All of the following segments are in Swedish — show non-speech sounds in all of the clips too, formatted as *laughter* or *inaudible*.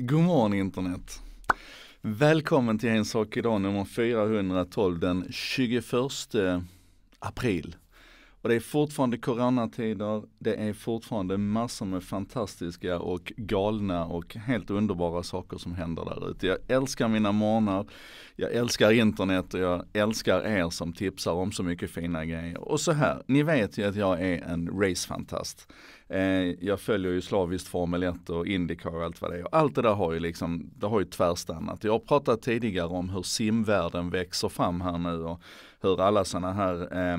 God morgon internet! Välkommen till En sak idag nummer 412 den 21 april. Och det är fortfarande coronatider, det är fortfarande massor med fantastiska och galna och helt underbara saker som händer där ute. Jag älskar mina morgnar, jag älskar internet och jag älskar er som tipsar om så mycket fina grejer. Och så här, ni vet ju att jag är en racefantast. Eh, jag följer ju slaviskt Formel 1 och Indycar och allt vad det är. Allt det där har ju liksom, det har ju tvärstannat. Jag har pratat tidigare om hur simvärlden växer fram här nu och hur alla sådana här eh,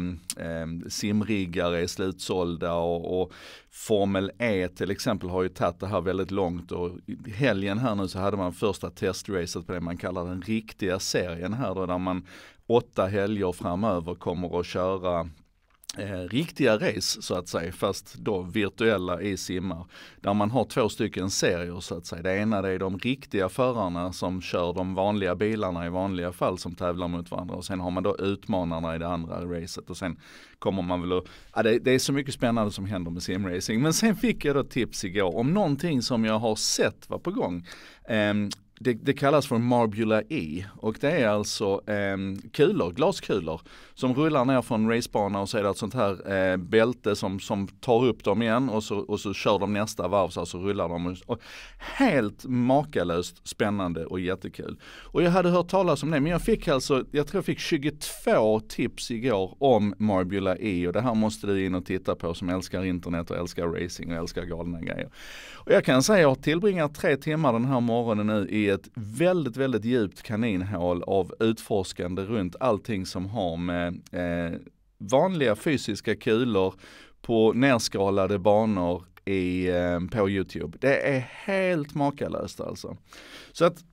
eh, simriggar är slutsålda och, och Formel E till exempel har ju tagit det här väldigt långt och helgen här nu så hade man första testracet på det man kallar den riktiga serien här då där man åtta helger framöver kommer att köra Eh, riktiga race så att säga, fast då virtuella i simmar. Där man har två stycken serier så att säga. Det ena det är de riktiga förarna som kör de vanliga bilarna i vanliga fall som tävlar mot varandra och sen har man då utmanarna i det andra racet och sen kommer man väl att, ja, det, det, är så mycket spännande som händer med simracing. Men sen fick jag då tips igår om någonting som jag har sett var på gång. Eh, det, det, kallas för Marbula E och det är alltså eh, kulor, glaskulor som rullar ner från racebanan och så är det ett sånt här eh, bälte som, som tar upp dem igen och så, och så kör de nästa varv så alltså rullar de. Och, och, helt makalöst spännande och jättekul. Och jag hade hört talas om det men jag fick alltså, jag tror jag fick 22 tips igår om Marbula E och det här måste du in och titta på som älskar internet och älskar racing och älskar galna grejer. Och jag kan säga jag har tillbringat tre timmar den här morgonen nu i ett väldigt, väldigt djupt kaninhål av utforskande runt allting som har med eh, vanliga fysiska kulor på nerskalade banor i, eh, på YouTube. Det är helt makalöst alltså. Så att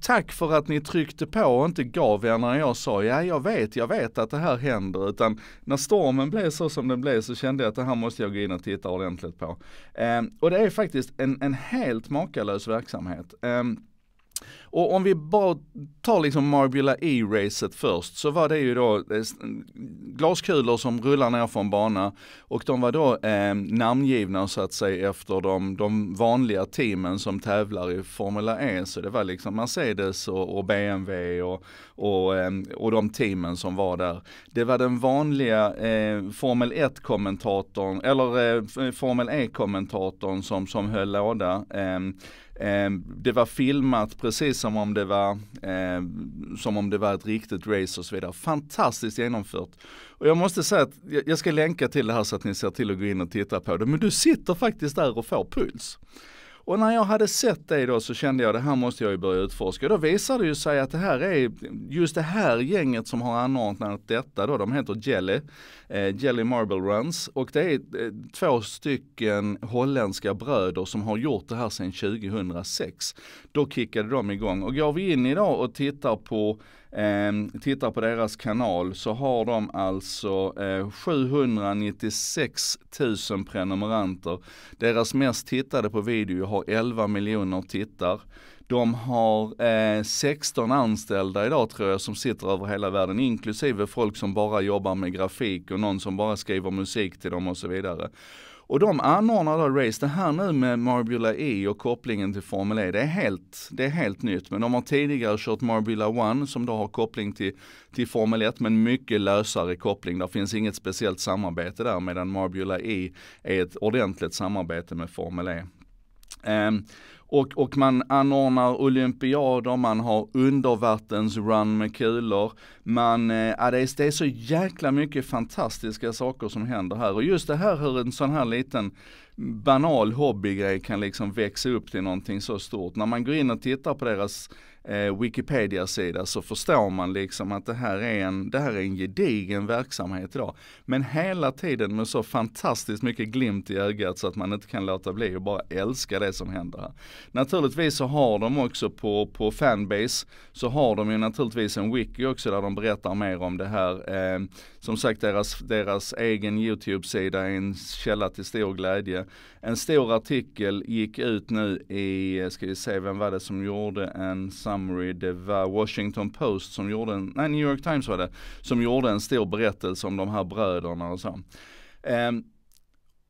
tack för att ni tryckte på och inte gav er när jag sa ja jag vet, jag vet att det här händer. Utan när stormen blev så som den blev så kände jag att det här måste jag gå in och titta ordentligt på. Eh, och det är faktiskt en, en helt makalös verksamhet. Eh, och om vi bara tar liksom Marbula E-racet först så var det ju då eh, mm, glaskulor som rullar ner från bana och de var då eh, namngivna så att säga efter de, de vanliga teamen som tävlar i Formula E. Så det var liksom Mercedes och, och BMW och, och, eh, och de teamen som var där. Det var den vanliga eh, Formel 1-kommentatorn, eller eh, Formel E-kommentatorn som, som höll låda. Ehm, Ehm, det var filmat precis som om det var, ehm, som om det var ett riktigt race och så vidare. Fantastiskt genomfört. Och jag måste säga att jag ska länka till det här så att ni ser till att gå in och titta på det. Men du sitter faktiskt där och får puls. Och när jag hade sett det då så kände jag det här måste jag ju börja utforska. då visade det ju sig att det här är just det här gänget som har anordnat detta då. De heter Jelly, eh, Jelly Marble Runs. Och det är eh, två stycken holländska bröder som har gjort det här sedan 2006. Då kickade de igång. Och går vi in idag och tittar på Eh, tittar på deras kanal så har de alltså eh, 796 000 prenumeranter. Deras mest tittade på video har 11 miljoner tittar. De har eh, 16 anställda idag tror jag som sitter över hela världen, inklusive folk som bara jobbar med grafik och någon som bara skriver musik till dem och så vidare. Och de anordnar då race. Det här nu med Marbula E och kopplingen till Formel E, det är helt, det är helt nytt. Men de har tidigare kört Marbula One som då har koppling till, till Formel 1, men mycket lösare koppling. Det finns inget speciellt samarbete där, medan Marbula E är ett ordentligt samarbete med Formel E. Um, och, och man anordnar olympiader, man har undervattensrun med kulor. Man, eh, ja, det, är, det är så jäkla mycket fantastiska saker som händer här. Och just det här hur en sån här liten banal hobbygrej kan liksom växa upp till någonting så stort. När man går in och tittar på deras eh, Wikipedia-sida så förstår man liksom att det här, är en, det här är en gedigen verksamhet idag. Men hela tiden med så fantastiskt mycket glimt i ögat så att man inte kan låta bli att bara älska det som händer här. Naturligtvis så har de också på, på fanbase så har de ju naturligtvis en wiki också där de berättar mer om det här. Eh, som sagt deras, deras egen YouTube-sida är en källa till stor glädje. En stor artikel gick ut nu i, ska vi se vem var det som gjorde en summary, det var Washington Post som gjorde en, nej New York Times var det, som gjorde en stor berättelse om de här bröderna och så. Um,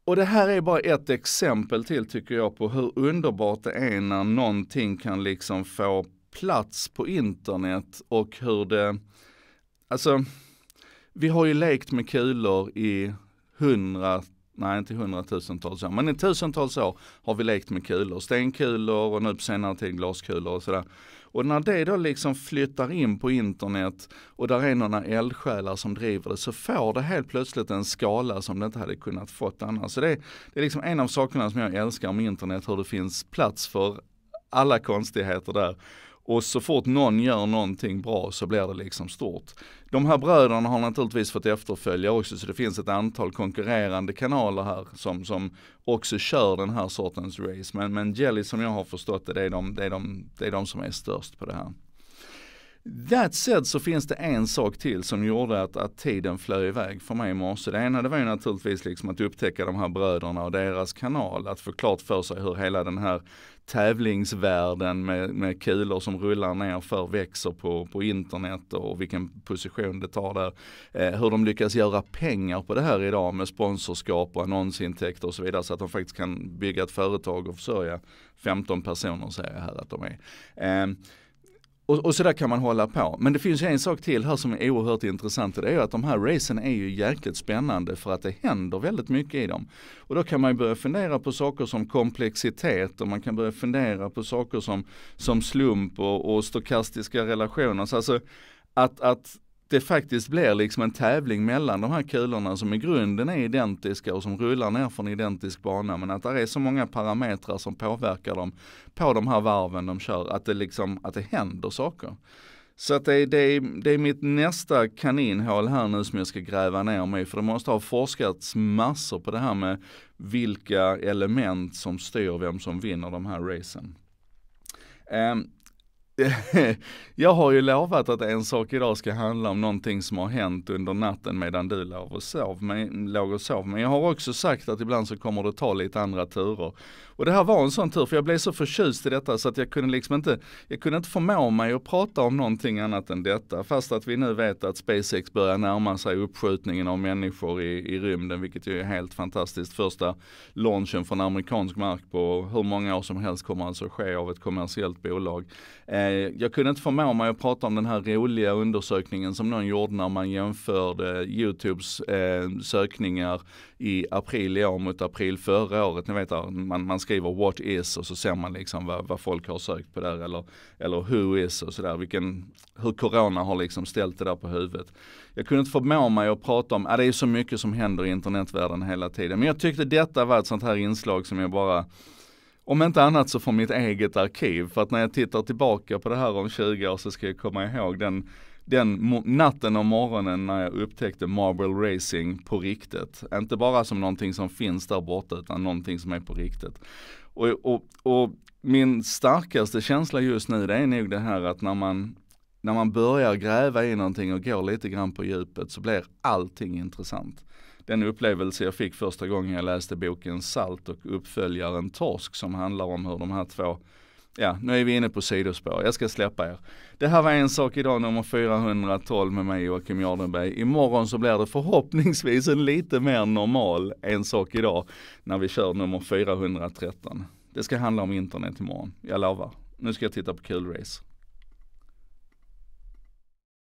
och det här är bara ett exempel till tycker jag på hur underbart det är när någonting kan liksom få plats på internet och hur det, alltså vi har ju lekt med kulor i 100, nej inte hundratusentals år, men i tusentals år har vi lekt med kulor. Stenkulor och nu på senare tid glaskulor och sådär. Och när det då liksom flyttar in på internet och där är några eldsjälar som driver det så får det helt plötsligt en skala som det inte hade kunnat fått annars. Så det, det är liksom en av sakerna som jag älskar med internet, hur det finns plats för alla konstigheter där. Och så fort någon gör någonting bra så blir det liksom stort. De här bröderna har naturligtvis fått efterfölja också så det finns ett antal konkurrerande kanaler här som, som också kör den här sortens race. Men, men Jelly som jag har förstått det, det är de, det är de, det är de som är störst på det här. That said så finns det en sak till som gjorde att, att tiden flög iväg för mig i morse. Det ena det var ju naturligtvis liksom att upptäcka de här bröderna och deras kanal. Att få klart för sig hur hela den här tävlingsvärlden med, med kulor som rullar ner för växer på, på internet och vilken position det tar där. Eh, hur de lyckas göra pengar på det här idag med sponsorskap och annonsintäkter och så vidare så att de faktiskt kan bygga ett företag och försörja 15 personer säger jag här att de är. Eh, och, och sådär kan man hålla på. Men det finns en sak till här som är oerhört intressant och det är ju att de här racen är ju jäkligt spännande för att det händer väldigt mycket i dem. Och då kan man ju börja fundera på saker som komplexitet och man kan börja fundera på saker som, som slump och, och stokastiska relationer. Så alltså, att, att det faktiskt blir liksom en tävling mellan de här kulorna som i grunden är identiska och som rullar ner från identisk bana. Men att det är så många parametrar som påverkar dem på de här varven de kör, att det liksom, att det händer saker. Så att det, är, det, det är mitt nästa kaninhål här nu som jag ska gräva ner mig för det måste ha forskats massor på det här med vilka element som styr vem som vinner de här racen. Ehm, *laughs* jag har ju lovat att en sak idag ska handla om någonting som har hänt under natten medan du låg och sov. Men, låg och sov. men jag har också sagt att ibland så kommer det ta lite andra turer. Och det här var en sån tur, för jag blev så förtjust i detta så att jag kunde liksom inte, jag kunde inte förmå mig att prata om någonting annat än detta. Fast att vi nu vet att SpaceX börjar närma sig uppskjutningen av människor i, i rymden, vilket ju är helt fantastiskt. Första launchen från amerikansk mark på hur många år som helst kommer alltså ske av ett kommersiellt bolag. Eh, Eh, jag kunde inte få med mig att prata om den här roliga undersökningen som någon gjorde när man jämförde Youtubes eh, sökningar i april i år mot april förra året. Ni vet, man, man skriver what is och så ser man liksom vad, vad folk har sökt på där eller, eller who is och sådär. hur corona har liksom ställt det där på huvudet. Jag kunde inte förmå mig att prata om, ah, det är så mycket som händer i internetvärlden hela tiden. Men jag tyckte detta var ett sånt här inslag som jag bara om inte annat så från mitt eget arkiv, för att när jag tittar tillbaka på det här om 20 år så ska jag komma ihåg den, den natten och morgonen när jag upptäckte Marble Racing på riktigt. Inte bara som någonting som finns där borta utan någonting som är på riktigt. Och, och, och min starkaste känsla just nu det är nog det här att när man, när man börjar gräva i någonting och går lite grann på djupet så blir allting intressant den upplevelse jag fick första gången jag läste boken Salt och uppföljaren Torsk som handlar om hur de här två Ja, nu är vi inne på sidospår. Jag ska släppa er. Det här var En sak idag nummer 412 med mig Joakim Jardenberg. Imorgon så blir det förhoppningsvis en lite mer normal En sak idag när vi kör nummer 413. Det ska handla om internet imorgon, jag lovar. Nu ska jag titta på Kul cool Race.